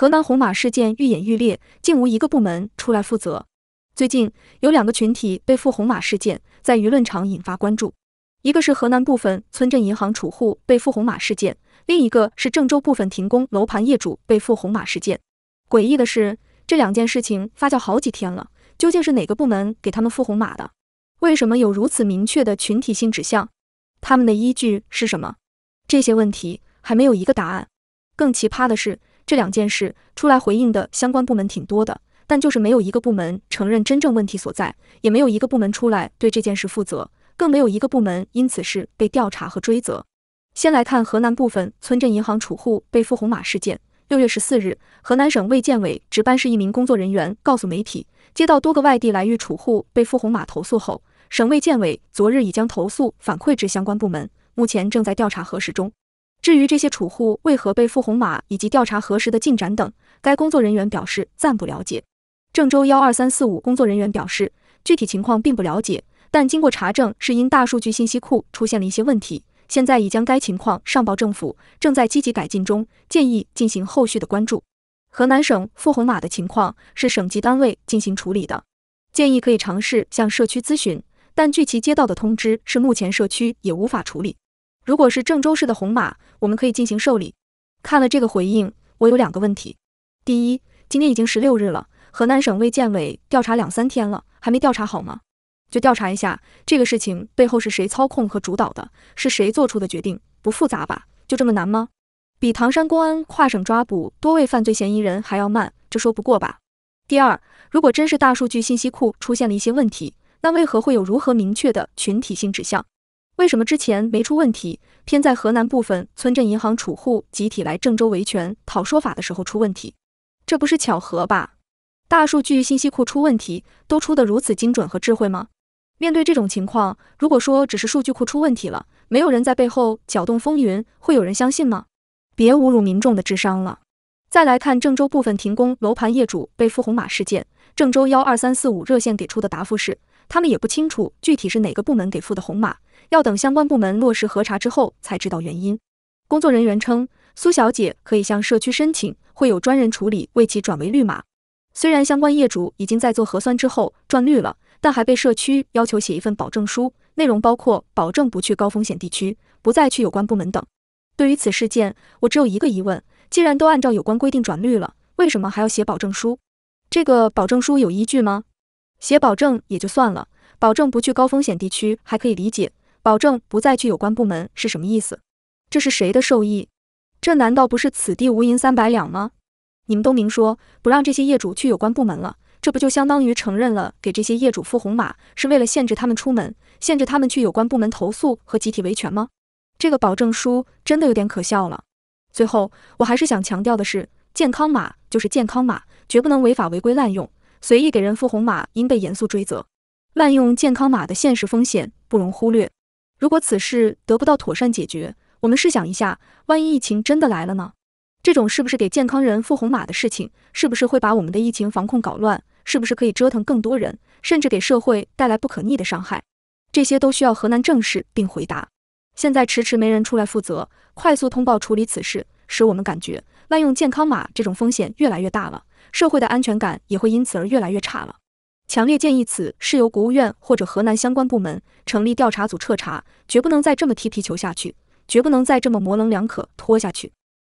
河南红马事件愈演愈烈，竟无一个部门出来负责。最近有两个群体被付红马事件在舆论场引发关注，一个是河南部分村镇银行储户被付红马事件，另一个是郑州部分停工楼盘业主被付红马事件。诡异的是，这两件事情发酵好几天了，究竟是哪个部门给他们付红马的？为什么有如此明确的群体性指向？他们的依据是什么？这些问题还没有一个答案。更奇葩的是。这两件事出来回应的相关部门挺多的，但就是没有一个部门承认真正问题所在，也没有一个部门出来对这件事负责，更没有一个部门因此事被调查和追责。先来看河南部分村镇银行储户被付红码事件。六月十四日，河南省卫健委值班室一名工作人员告诉媒体，接到多个外地来豫储户被付红码投诉后，省卫健委昨日已将投诉反馈至相关部门，目前正在调查核实中。至于这些储户为何被付红码以及调查核实的进展等，该工作人员表示暂不了解。郑州幺二三四五工作人员表示，具体情况并不了解，但经过查证是因大数据信息库出现了一些问题，现在已将该情况上报政府，正在积极改进中，建议进行后续的关注。河南省付红码的情况是省级单位进行处理的，建议可以尝试向社区咨询，但据其接到的通知是目前社区也无法处理。如果是郑州市的红码，我们可以进行受理。看了这个回应，我有两个问题。第一，今天已经十六日了，河南省卫健委调查两三天了，还没调查好吗？就调查一下这个事情背后是谁操控和主导的，是谁做出的决定，不复杂吧？就这么难吗？比唐山公安跨省抓捕多位犯罪嫌疑人还要慢，这说不过吧。第二，如果真是大数据信息库出现了一些问题，那为何会有如何明确的群体性指向？为什么之前没出问题，偏在河南部分村镇银行储户集体来郑州维权讨说法的时候出问题？这不是巧合吧？大数据信息库出问题，都出得如此精准和智慧吗？面对这种情况，如果说只是数据库出问题了，没有人在背后搅动风云，会有人相信吗？别侮辱民众的智商了。再来看郑州部分停工楼盘业主被付红码事件，郑州幺二三四五热线给出的答复是。他们也不清楚具体是哪个部门给付的红码，要等相关部门落实核查之后才知道原因。工作人员称，苏小姐可以向社区申请，会有专人处理，为其转为绿码。虽然相关业主已经在做核酸之后转绿了，但还被社区要求写一份保证书，内容包括保证不去高风险地区，不再去有关部门等。对于此事件，我只有一个疑问：既然都按照有关规定转绿了，为什么还要写保证书？这个保证书有依据吗？写保证也就算了，保证不去高风险地区还可以理解，保证不再去有关部门是什么意思？这是谁的授意？这难道不是此地无银三百两吗？你们都明说不让这些业主去有关部门了，这不就相当于承认了给这些业主付红码是为了限制他们出门，限制他们去有关部门投诉和集体维权吗？这个保证书真的有点可笑了。最后，我还是想强调的是，健康码就是健康码，绝不能违法违规滥用。随意给人付红码，应被严肃追责。滥用健康码的现实风险不容忽略。如果此事得不到妥善解决，我们试想一下，万一疫情真的来了呢？这种是不是给健康人付红码的事情，是不是会把我们的疫情防控搞乱？是不是可以折腾更多人，甚至给社会带来不可逆的伤害？这些都需要河南正视并回答。现在迟迟没人出来负责，快速通报处理此事，使我们感觉滥用健康码这种风险越来越大了。社会的安全感也会因此而越来越差了。强烈建议此事由国务院或者河南相关部门成立调查组彻查，绝不能再这么踢皮球下去，绝不能再这么模棱两可拖下去。